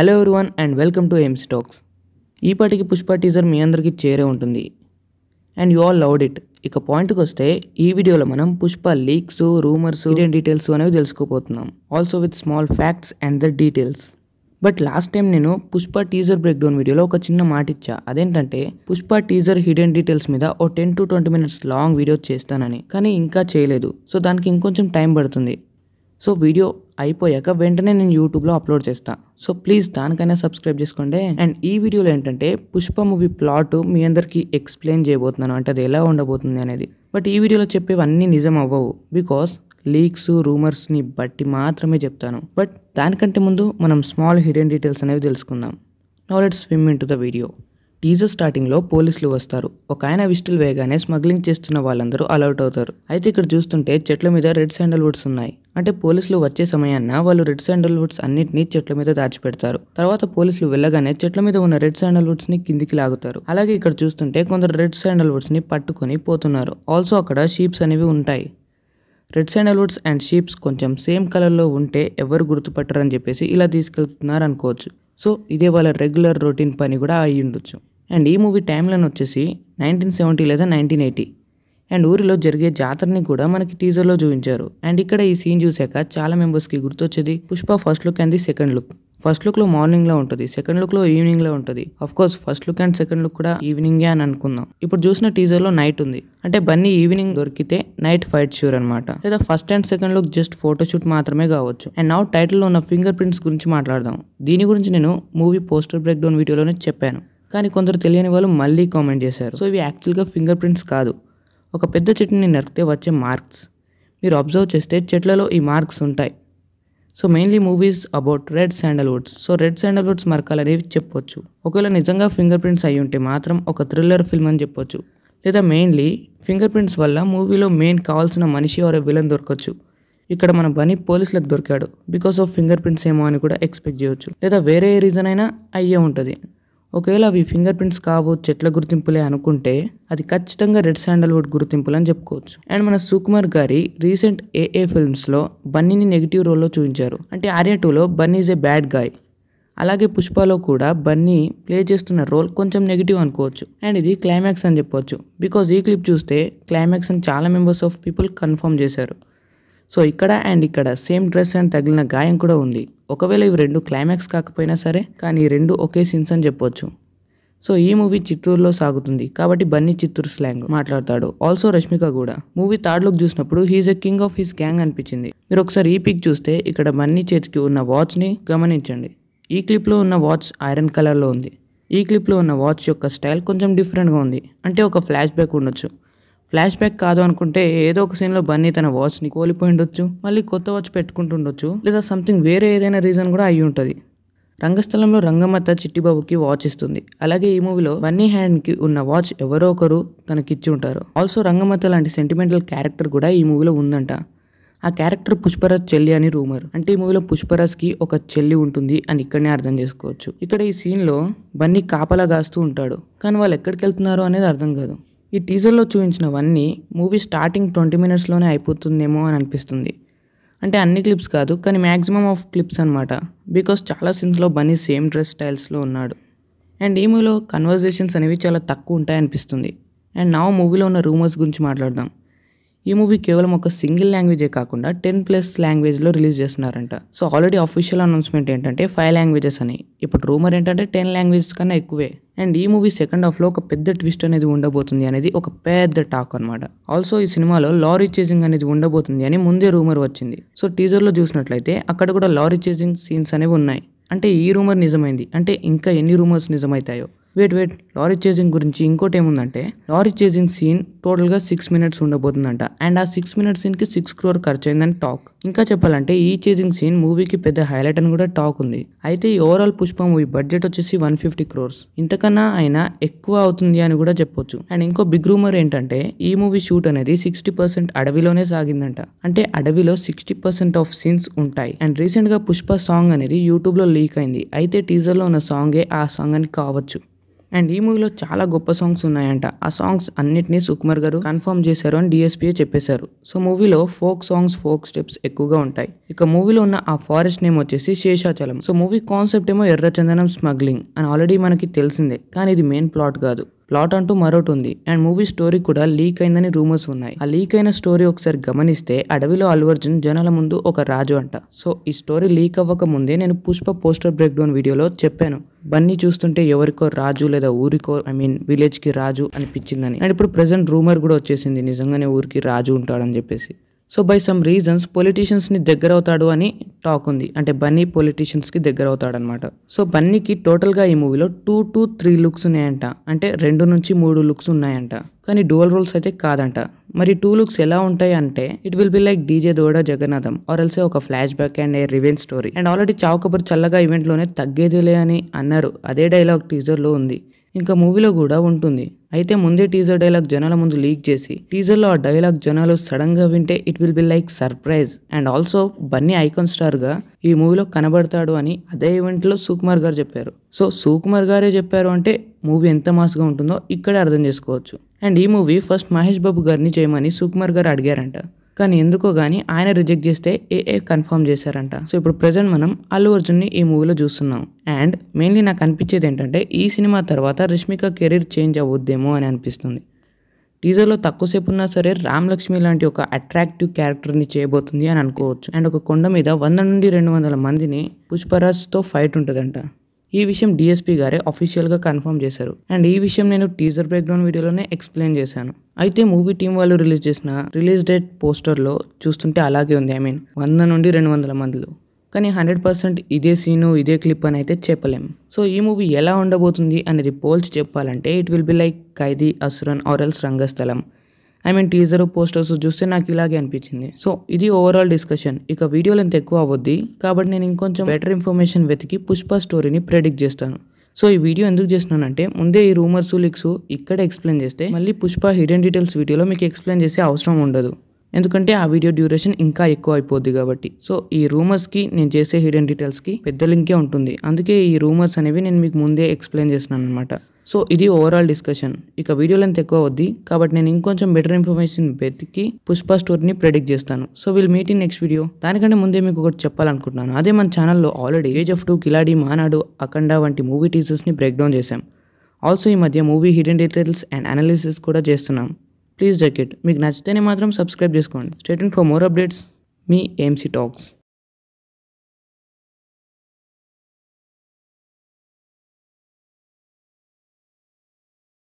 hello everyone and welcome to Aims Talks ఈపాటికి Pushpa teaser మీ అందరికీ చేరే ఉంటుంది and you all loved it ఇక పాయింట్కి వస్తే ఈ వీడియోలో మనం Pushpa leaks rumours Indian details అనేవి తెలుసుకోబోతున్నాం also with small facts and the details but last time నేను పుష్ప టీజర్ బ్రేక్డౌన్ వీడియోలో ఒక చిన్న మాట ఇచ్చా అదేంటంటే పుష్ప టీజర్ హిడెన్ డీటెయిల్స్ మీద ఓ ten to twenty minutes long video చేస్తానని కానీ ఇంకా చేయలేదు సో దానికి ఇంకొంచెం టైం పడుతుంది సో వీడియో అయిపోయాక వెంటనే నేను యూట్యూబ్లో అప్లోడ్ చేస్తాను సో ప్లీజ్ దానికైనా సబ్స్క్రైబ్ చేసుకోండి అండ్ ఈ వీడియోలో ఏంటంటే పుష్ప మూవీ ప్లాట్ మీ అందరికీ ఎక్స్ప్లెయిన్ చేయబోతున్నాను అంటే అది ఎలా ఉండబోతుంది అనేది బట్ ఈ వీడియోలో చెప్పేవన్నీ నిజం అవ్వవు బికాస్ లీక్స్ రూమర్స్ని బట్టి మాత్రమే చెప్తాను బట్ దానికంటే ముందు మనం స్మాల్ హిడెన్ డీటెయిల్స్ అనేవి తెలుసుకుందాం now let swim into the video teaser స్టార్టింగ్లో పోలీసులు వస్తారు ఒక ఆయన విస్టిల్ వేయగానే స్మగ్లింగ్ చేస్తున్న వాళ్ళందరూ అలౌట్ అవుతారు అయితే ఇక్కడ చూస్తుంటే చెట్ల మీద రెడ్ శాండల్వుడ్స్ ఉన్నాయి అంటే పోలీసులు వచ్చే సమయాన వాళ్ళు రెడ్ శాండల్వుడ్స్ అన్నిటిని చెట్ల మీద దాచిపెడతారు తర్వాత పోలీసులు వెళ్ళగానే చెట్ల మీద ఉన్న రెడ్ శాండల్వుడ్స్ ని కిందికి లాగుతారు అలాగే ఇక్కడ చూస్తుంటే కొందరు రెడ్ శాండల్వుడ్స్ ని పట్టుకొని పోతున్నారు ఆల్సో అక్కడ షీప్స్ అనేవి ఉంటాయి రెడ్ శాండల్వుడ్స్ అండ్ షీప్స్ కొంచెం సేమ్ కలర్లో ఉంటే ఎవరు గుర్తుపట్టరని చెప్పేసి ఇలా తీసుకెళ్తున్నారు అనుకోవచ్చు సో ఇదే వాళ్ళ రెగ్యులర్ రొటీన్ పని కూడా అయ్యి ఉండొచ్చు అండ్ ఈ మూవీ టైంలో వచ్చేసి నైన్టీన్ సెవెంటీ లేదా నైన్టీన్ ఎయిటీ అండ్ ఊరిలో జరిగే జాతరని కూడా మనకి టీజర్లో చూపించారు అండ్ ఇక్కడ ఈ సీన్ చూసాక చాలా మెంబర్స్కి గుర్తొచ్చేది Pushpa first look and the second look first లుక్లో లో ఉంటుంది సెకండ్ లుక్లో లో ఉంటుంది of course first look and second look కూడా ఈవినింగే అని అనుకుందాం ఇప్పుడు చూసిన టీజర్లో నైట్ ఉంది అంటే బన్నీ ఈవినింగ్ దొరికితే నైట్ ఫైట్ షూర్ అనమాట లేదా first and second look just photoshoot మాత్రమే కావచ్చు అండ్ నా టైటిల్లో ఉన్న ఫింగర్ ప్రింట్స్ గురించి మాట్లాడదాం దీని గురించి నేను మూవీ పోస్టర్ బ్రేక్ డౌన్ వీడియోలోనే చెప్పాను కానీ కొందరు తెలియని వాళ్ళు మళ్ళీ కామెంట్ చేశారు సో ఇవి యాక్చువల్గా ఫింగర్ ప్రింట్స్ కాదు ఒక పెద్ద చెట్టుని నరికితే వచ్చే మార్క్స్ మీరు అబ్జర్వ్ చేస్తే చెట్లలో ఈ మార్క్స్ ఉంటాయి so mainly movies about red sandalwoods so red sandalwoods మరకాలు అనేవి చెప్పొచ్చు ఒకవేళ నిజంగా ఫింగర్ ప్రింట్స్ అయి ఉంటే మాత్రం ఒక థ్రిల్లర్ ఫిల్మ్ అని చెప్పొచ్చు లేదా మెయిన్లీ ఫింగర్ ప్రింట్స్ వల్ల మూవీలో మెయిన్ కావాల్సిన మనిషి వారే విలన్ దొరకచ్చు ఇక్కడ మన బని పోలీసులకు దొరికాడు బికాస్ ఆఫ్ ఫింగర్ ప్రింట్స్ ఏమో అని కూడా ఎక్స్పెక్ట్ చేయొచ్చు లేదా వేరే రీజన్ అయినా అయ్యే ఉంటుంది ఒకవేళ అవి ఫింగర్ ప్రింట్స్ కావు చెట్ల గుర్తింపులే అనుకుంటే అది ఖచ్చితంగా రెడ్ శాండల్వుడ్ గుర్తింపులు అని చెప్పుకోవచ్చు అండ్ మన సుకుమార్ గారి రీసెంట్ ఏఏ ఫిల్మ్స్లో బన్నీని నెగిటివ్ రోల్లో చూపించారు అంటే ఆర్య టూలో Bunny is a bad guy అలాగే పుష్పలో కూడా బన్నీ ప్లే చేస్తున్న రోల్ కొంచెం నెగిటివ్ అనుకోవచ్చు అండ్ ఇది క్లైమాక్స్ అని చెప్పవచ్చు బికాజ్ ఈ క్లిప్ చూస్తే క్లైమాక్స్ అని చాలా మెంబర్స్ ఆఫ్ పీపుల్ కన్ఫర్మ్ చేశారు సో ఇక్కడ అండ్ ఇక్కడ సేమ్ డ్రెస్ అండ్ తగిలిన గాయం కూడా ఉంది ఒకవేళ ఇవి రెండు క్లైమాక్స్ కాకపోయినా సరే కానీ రెండు ఒకే సీన్స్ అని చెప్పొచ్చు సో ఈ మూవీ చిత్తూరులో సాగుతుంది కాబట్టి బన్నీ చిత్తూరు స్లాంగ్ మాట్లాడతాడు ఆల్సో రష్మిక కూడా మూవీ థర్డ్ లుక్ చూసినప్పుడు he's a king of his gang అనిపించింది మీరు ఒకసారి ఈ పిక్ చూస్తే ఇక్కడ బన్నీ చేతికి ఉన్న వాచ్ని గమనించండి ఈ క్లిప్లో ఉన్న వాచ్ ఐరన్ కలర్లో ఉంది ఈ క్లిప్లో ఉన్న వాచ్ యొక్క స్టైల్ కొంచెం డిఫరెంట్గా ఉంది అంటే ఒక ఫ్లాష్ బ్యాక్ ఉండొచ్చు ఫ్లాష్ బ్యాక్ కాదు అనుకుంటే ఏదో ఒక సీన్లో బన్నీ తన వాచ్ని కోల్పోయి ఉండొచ్చు మళ్ళీ కొత్త వాచ్ పెట్టుకుంటుండొచ్చు లేదా సంథింగ్ వేరే ఏదైనా రీజన్ కూడా అయి ఉంటుంది రంగస్థలంలో రంగమత్త చిట్టిబాబుకి వాచ్ ఇస్తుంది అలాగే ఈ మూవీలో బన్నీ హ్యాండ్కి ఉన్న వాచ్ ఎవరో ఒకరు తనకిచ్చి ఉంటారు ఆల్సో రంగమత్త లాంటి సెంటిమెంటల్ క్యారెక్టర్ కూడా ఈ మూవీలో ఉందంట ఆ క్యారెక్టర్ పుష్పరాజ్ చెల్లి అని రూమర్ అంటే ఈ మూవీలో పుష్పరాజ్కి ఒక చెల్లి ఉంటుంది అని ఇక్కడనే అర్థం చేసుకోవచ్చు ఇక్కడ ఈ సీన్లో బన్నీ కాపలా కాస్తూ ఉంటాడు కానీ వాళ్ళు ఎక్కడికి వెళ్తున్నారో అనేది అర్థం కాదు ఈ టీజర్లో చూపించినవన్నీ మూవీ స్టార్టింగ్ ట్వంటీ మినిట్స్లోనే అయిపోతుందేమో అని అనిపిస్తుంది అంటే అన్ని క్లిప్స్ కాదు కానీ మ్యాక్సిమం ఆఫ్ క్లిప్స్ అనమాట బికాస్ చాలా సీన్స్లో బన్నీ సేమ్ డ్రెస్ స్టైల్స్లో ఉన్నాడు అండ్ ఈ మూవీలో కన్వర్జేషన్స్ అనేవి చాలా తక్కువ ఉంటాయి అనిపిస్తుంది అండ్ నా మూవీలో ఉన్న రూమర్స్ గురించి మాట్లాడదాం ఈ మూవీ కేవలం ఒక సింగిల్ లాంగ్వేజే కాకుండా టెన్ ప్లస్ లాంగ్వేజ్లో రిలీజ్ చేస్తున్నారంట సో ఆల్రెడీ అఫీషియల్ అనౌన్స్మెంట్ ఏంటంటే ఫైవ్ లాంగ్వేజెస్ అని ఇప్పుడు రూమర్ ఏంటంటే టెన్ లాంగ్వేజెస్ కన్నా ఎక్కువే అండ్ ఈ మూవీ సెకండ్ హాఫ్లో ఒక పెద్ద ట్విస్ట్ అనేది ఉండబోతుంది అనేది ఒక పెద్ద టాక్ అనమాట ఆల్సో ఈ సినిమాలో లారీ చేసింగ్ అనేది ఉండబోతుంది అని ముందే రూమర్ వచ్చింది సో టీజర్లో చూసినట్లయితే అక్కడ కూడా లారీ చేసింగ్ సీన్స్ అనేవి ఉన్నాయి అంటే ఈ రూమర్ నిజమైంది అంటే ఇంకా ఎన్ని రూమర్స్ నిజమవుతాయో వెయిట్ వెయిట్ లారీ చేసింగ్ గురించి ఇంకోటి ఏముందంటే లారీ చేసింగ్ సీన్ టోటల్గా సిక్స్ మినిట్స్ ఉండబోతుందంట అండ్ ఆ సిక్స్ మినిట్స్ సీన్కి సిక్స్ క్రోర్ ఖర్చు అయిందని టాక్ ఇంకా చెప్పాలంటే ఈ చేసింగ్ సీన్ మూవీకి పెద్ద హైలైట్ అని కూడా టాక్ ఉంది అయితే ఈ ఓవరాల్ పుష్ప మూవీ బడ్జెట్ వచ్చేసి వన్ ఫిఫ్టీ క్రోర్స్ ఇంతకన్నా అయినా ఎక్కువ అవుతుంది అని కూడా చెప్పొచ్చు అండ్ ఇంకో బిగ్ రూమర్ ఏంటంటే ఈ మూవీ షూట్ అనేది సిక్స్టీ పర్సెంట్ అడవిలోనే సాగిందంట అంటే అడవిలో సిక్స్టీ పర్సెంట్ ఆఫ్ సీన్స్ ఉంటాయి అండ్ రీసెంట్గా పుష్ప సాంగ్ అనేది యూట్యూబ్లో లీక్ అయింది అయితే టీజర్లో ఉన్న సాంగే ఆ సాంగ్ అని కావచ్చు అండ్ ఈ మూవీలో చాలా గొప్ప సాంగ్స్ ఉన్నాయంట ఆ సాంగ్స్ అన్నిటినీ సుకుమార్ గారు కన్ఫర్మ్ చేశారు అని డిఎస్పీఏ చెప్పేశారు సో మూవీలో ఫోక్ సాంగ్స్ ఫోక్ స్టెప్స్ ఎక్కువగా ఉంటాయి ఇక మూవీలో ఉన్న ఆ ఫారెస్ట్ నేమ్ వచ్చేసి శేషాచలం సో మూవీ కాన్సెప్ట్ ఏమో ఎర్రచందనం స్మగ్లింగ్ అని ఆల్రెడీ మనకి తెలిసిందే కానీ ఇది మెయిన్ ప్లాట్ కాదు ప్లాట్ అంటూ మరోటి ఉంది అండ్ మూవీ స్టోరీ కూడా లీక్ అయిందని రూమర్స్ ఉన్నాయి ఆ లీక్ అయిన స్టోరీ ఒకసారి గమనిస్తే అడవిలో అల్వర్జున్ జనాల ముందు ఒక రాజు అంట సో ఈ స్టోరీ లీక్ అవ్వక ముందే నేను పుష్ప పోస్టర్ బ్రేక్ డౌన్ వీడియోలో చెప్పాను బన్నీ చూస్తుంటే ఎవరికో రాజు లేదా ఊరికో ఐ మీన్ విలేజ్కి రాజు అనిపించిందని అండ్ ఇప్పుడు ప్రజెంట్ రూమర్ కూడా వచ్చేసింది నిజంగానే ఊరికి రాజు ఉంటాడని చెప్పేసి సో బై సమ్ రీజన్స్ పొలిటీషియన్స్ని దగ్గర అవుతాడు అని టాక్ ఉంది అంటే బన్నీ పొలిటీషియన్స్కి దగ్గర అవుతాడనమాట సో బన్నీకి టోటల్గా ఈ మూవీలో టూ టూ త్రీ లుక్స్ ఉన్నాయంట అంటే రెండు నుంచి మూడు లుక్స్ ఉన్నాయంట కానీ డువల్ రోల్స్ అయితే కాదంట మరి టూ లుక్స్ ఎలా ఉంటాయి అంటే it will be like DJ Duvvada Jagannadham or else ఒక flashback and a revenge story and already Chaavu Kaburu చల్లగా ఈవెంట్లోనే తగ్గేదిలే అని అన్నారు అదే డైలాగ్ టీజర్లో ఉంది ఇంకా మూవీలో కూడా ఉంటుంది అయితే ముందే టీజర్ డైలాగ్ జనాల ముందు లీక్ చేసి టీజర్లో ఆ డైలాగ్ జనాలు సడన్గా వింటే it will be like surprise and also Bunny icon స్టార్గా ఈ మూవీలో కనబడతాడు అని అదే ఈవెంట్లో సుకుమార్ గారు చెప్పారు సో సుకుమార్ గారే చెప్పారు అంటే మూవీ ఎంత మాస్గా ఉంటుందో ఇక్కడే అర్థం చేసుకోవచ్చు అండ్ ఈ మూవీ ఫస్ట్ మహేష్ బాబు గారిని చేయమని సుకుమార్ గారు అడిగారంట కానీ ఎందుకో కానీ ఆయన రిజెక్ట్ చేస్తే ఏఏ కన్ఫర్మ్ చేశారంట సో ఇప్పుడు ప్రజెంట్ మనం అల్లు అర్జున్ని ఈ మూవీలో చూస్తున్నాం అండ్ మెయిన్లీ నాకు అనిపించేది ఏంటంటే ఈ సినిమా తర్వాత రష్మిక కెరీర్ చేంజ్ అవ్వద్దేమో అని అనిపిస్తుంది టీజర్లో తక్కువసేపు ఉన్నా సరే రామ్ లక్ష్మి లాంటి ఒక అట్రాక్టివ్ క్యారెక్టర్ని చేయబోతుంది అని అనుకోవచ్చు అండ్ ఒక కొండ మీద వంద నుండి రెండు వందల మందిని పుష్పరాజ్తో ఫైట్ ఉంటుందంట ఈ విషయం డిఎస్పీ గారే ఆఫీషియల్గా కన్ఫర్మ్ చేశారు అండ్ ఈ విషయం నేను టీజర్ బ్రేక్డౌన్ వీడియోలోనే ఎక్స్ప్లెయిన్ చేశాను అయితే మూవీ టీం వాళ్ళు రిలీజ్ చేసిన రిలీజ్ డేట్ పోస్టర్లో చూస్తుంటే అలాగే ఉంది ఐ మీన్ వంద నుండి రెండు వందల మందులు కానీ హండ్రెడ్ పర్సెంట్ ఇదే సీను ఇదే క్లిప్ అని అయితే చెప్పలేం సో ఈ మూవీ ఎలా ఉండబోతుంది అనేది పోల్చి చెప్పాలంటే it will be like Khaidi Asuran or else Rangasthalam I mean teaser posters చూస్తే నాకు ఇలాగే అనిపించింది సో ఇది ఓవరాల్ డిస్కషన్ ఇక వీడియోలు ఎంత ఎక్కువ అవ్వద్ది కాబట్టి నేను ఇంకొంచెం బెటర్ ఇన్ఫర్మేషన్ వెతికి పుష్ప స్టోరీని ప్రెడిక్ట్ చేస్తాను సో ఈ వీడియో ఎందుకు చేస్తున్నానంటే ముందే ఈ రూమర్స్ లిక్స్ ఇక్కడ ఎక్స్ప్లెయిన్ చేస్తే మళ్ళీ పుష్ప హిడెన్ డీటెయిల్స్ వీడియోలో మీకు ఎక్స్ప్లెయిన్ చేసే అవసరం ఉండదు ఎందుకంటే ఆ వీడియో డ్యూరేషన్ ఇంకా ఎక్కువ అయిపోద్ది కాబట్టి సో ఈ రూమర్స్కి నేను చేసే హిడెన్ డీటెయిల్స్కి పెద్ద లింకే ఉంటుంది అందుకే ఈ రూమర్స్ అనేవి నేను మీకు ముందే ఎక్స్ప్లెయిన్ చేసినాను అనమాట సో ఇది ఓవరాల్ డిస్కషన్ ఇక వీడియో లెంత్ ఎక్కువ అవుద్ది కాబట్టి నేను ఇంకొంచెం బెటర్ ఇన్ఫర్మేషన్ వెతికి పుష్ప స్టోర్ని ప్రెడిక్ట్ చేస్తాను so will meet in next video దానికంటే ముందే మీకు ఒకటి చెప్పాలనుకుంటున్నాను అదే మన ఛానల్లో ఆల్రెడీ ఏజ్ ఆఫ్ టూ కిలాడి మానాడు అఖండ వంటి మూవీ టీజర్స్ని బ్రేక్డౌన్ చేశాం ఆల్సో ఈ మధ్య movie hidden details and analysis కూడా చేస్తున్నాం ప్లీజ్ జకెట్ మీకు నచ్చితేనే మాత్రం సబ్స్క్రైబ్ చేసుకోండి స్టేట్ ఫర్ మోర్ అప్డేట్స్ మీ ఏఎంసీ టాక్స్